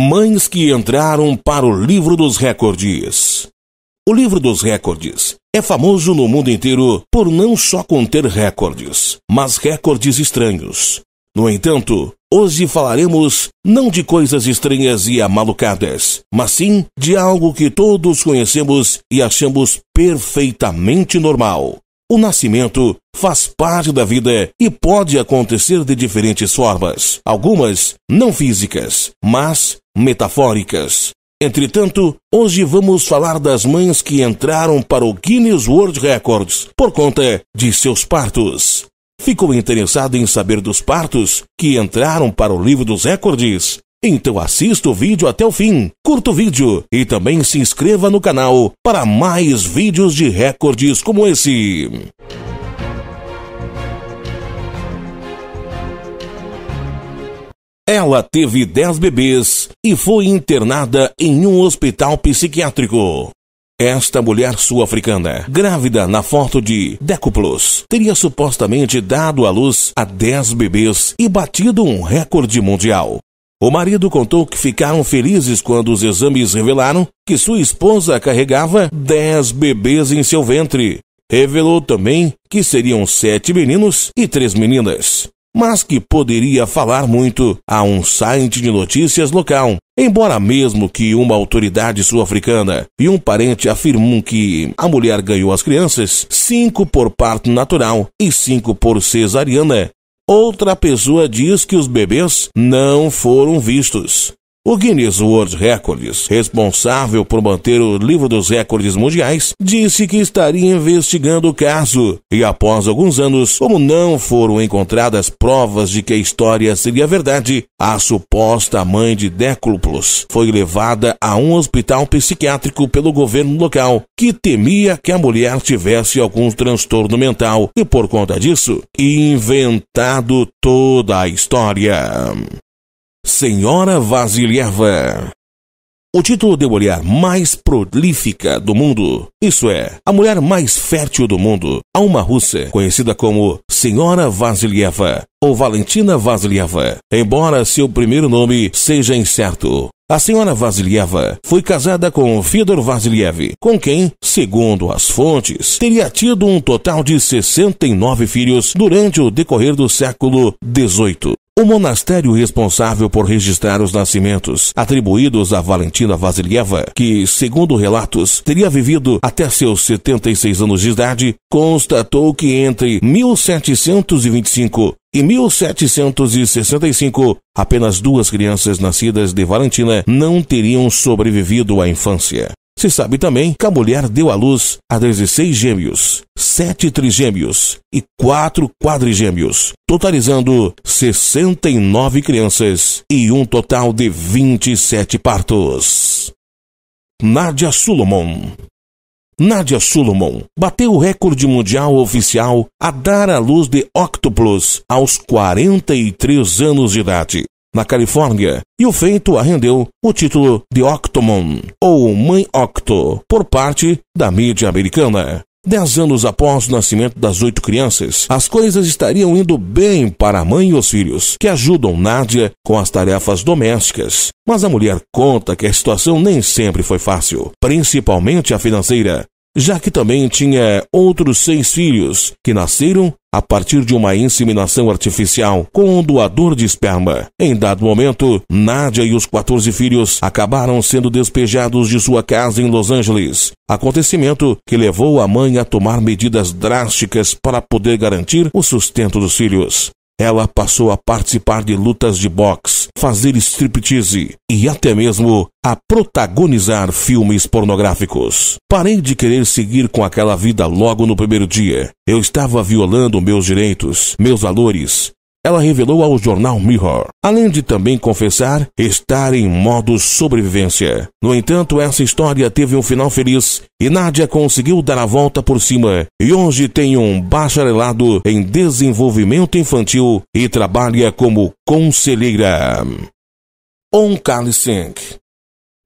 Mães que entraram para o Livro dos Recordes. O Livro dos Recordes é famoso no mundo inteiro por não só conter recordes, mas recordes estranhos. No entanto, hoje falaremos não de coisas estranhas e amalucadas, mas sim de algo que todos conhecemos e achamos perfeitamente normal: o nascimento faz parte da vida e pode acontecer de diferentes formas, algumas não físicas, mas metafóricas. Entretanto, hoje vamos falar das mães que entraram para o Guinness World Records por conta de seus partos. Ficou interessado em saber dos partos que entraram para o livro dos recordes? Então assista o vídeo até o fim, curta o vídeo e também se inscreva no canal para mais vídeos de recordes como esse. Ela teve 10 bebês e foi internada em um hospital psiquiátrico. Esta mulher sul-africana, grávida na foto de Decuplus, teria supostamente dado à luz a 10 bebês e batido um recorde mundial. O marido contou que ficaram felizes quando os exames revelaram que sua esposa carregava 10 bebês em seu ventre. Revelou também que seriam sete meninos e três meninas mas que poderia falar muito a um site de notícias local. Embora mesmo que uma autoridade sul-africana e um parente afirmam que a mulher ganhou as crianças, cinco por parto natural e cinco por cesariana, Outra pessoa diz que os bebês não foram vistos. O Guinness World Records, responsável por manter o livro dos recordes mundiais, disse que estaria investigando o caso e, após alguns anos, como não foram encontradas provas de que a história seria verdade, a suposta mãe de Décloplos foi levada a um hospital psiquiátrico pelo governo local, que temia que a mulher tivesse algum transtorno mental e, por conta disso, inventado toda a história. Senhora Vasilieva. O título de mulher mais prolífica do mundo, isso é, a mulher mais fértil do mundo, a uma russa conhecida como Senhora Vasilieva ou Valentina Vasilieva, embora seu primeiro nome seja incerto. A senhora Vasilieva foi casada com Fyodor Vasiliev, com quem, segundo as fontes, teria tido um total de 69 filhos durante o decorrer do século XVIII. O monastério responsável por registrar os nascimentos atribuídos a Valentina Vasilieva, que, segundo relatos, teria vivido até seus 76 anos de idade, constatou que entre 1725 e 1765, apenas duas crianças nascidas de Valentina não teriam sobrevivido à infância. Se sabe também que a mulher deu à luz a 16 gêmeos, 7 trigêmeos e 4 quadrigêmeos, totalizando 69 crianças e um total de 27 partos. Nadia Sulomon Nadia Solomon bateu o recorde mundial oficial a dar à luz de octopus aos 43 anos de idade na Califórnia, e o feito a rendeu o título de Octomom, ou Mãe Octo, por parte da mídia americana. Dez anos após o nascimento das oito crianças, as coisas estariam indo bem para a mãe e os filhos, que ajudam Nádia com as tarefas domésticas. Mas a mulher conta que a situação nem sempre foi fácil, principalmente a financeira, já que também tinha outros seis filhos que nasceram a partir de uma inseminação artificial com um doador de esperma. Em dado momento, Nádia e os 14 filhos acabaram sendo despejados de sua casa em Los Angeles, acontecimento que levou a mãe a tomar medidas drásticas para poder garantir o sustento dos filhos. Ela passou a participar de lutas de boxe, fazer striptease e até mesmo a protagonizar filmes pornográficos. Parei de querer seguir com aquela vida logo no primeiro dia. Eu estava violando meus direitos, meus valores, ela revelou ao jornal Mirror, além de também confessar estar em modo sobrevivência. No entanto, essa história teve um final feliz e Nadia conseguiu dar a volta por cima e hoje tem um bacharelado em desenvolvimento infantil e trabalha como conselheira. Onkali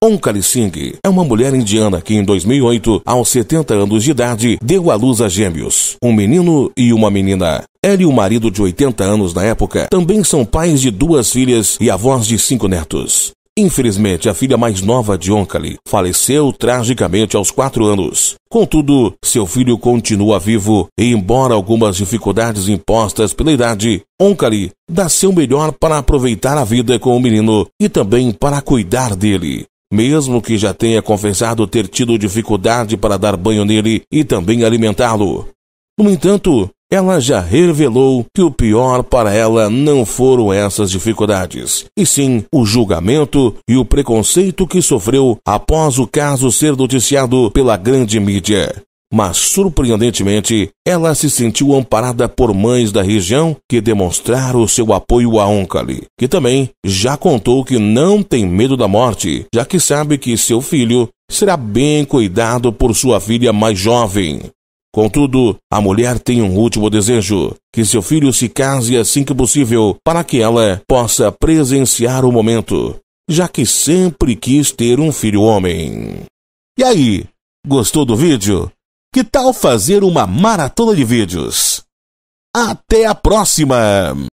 Onkali Singh é uma mulher indiana que em 2008, aos 70 anos de idade, deu à luz a gêmeos, um menino e uma menina. Ela e o marido de 80 anos na época também são pais de duas filhas e avós de cinco netos. Infelizmente, a filha mais nova de Onkali faleceu tragicamente aos quatro anos. Contudo, seu filho continua vivo e, embora algumas dificuldades impostas pela idade, Onkali dá seu melhor para aproveitar a vida com o menino e também para cuidar dele mesmo que já tenha confessado ter tido dificuldade para dar banho nele e também alimentá-lo. No entanto, ela já revelou que o pior para ela não foram essas dificuldades, e sim o julgamento e o preconceito que sofreu após o caso ser noticiado pela grande mídia mas surpreendentemente, ela se sentiu amparada por mães da região que demonstraram seu apoio a Onkali, que também já contou que não tem medo da morte, já que sabe que seu filho será bem cuidado por sua filha mais jovem. Contudo, a mulher tem um último desejo: que seu filho se case assim que possível, para que ela possa presenciar o momento, já que sempre quis ter um filho homem. E aí, gostou do vídeo? Que tal fazer uma maratona de vídeos? Até a próxima!